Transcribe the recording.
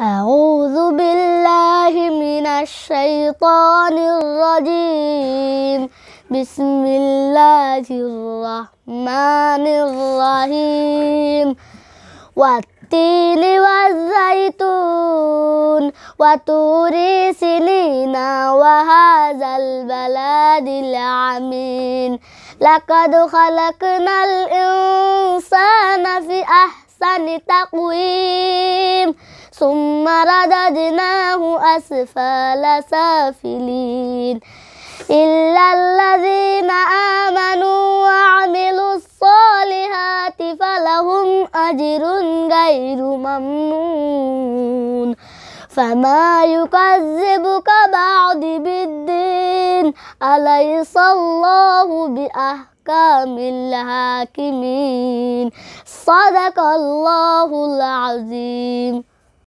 أعوذ بالله من الشيطان الرجيم بسم الله الرحمن الرحيم والتين والزيتون وطور سنين وهذا البلد العمين لقد خلقنا الإنسان في أحسن تقويم ثم رددناه أسفل سافلين إلا الذين آمنوا وعملوا الصالحات فلهم أجر غير ممنون فما يكذبك بعد بالدين أليس الله بأحكام الحاكمين صدق الله العظيم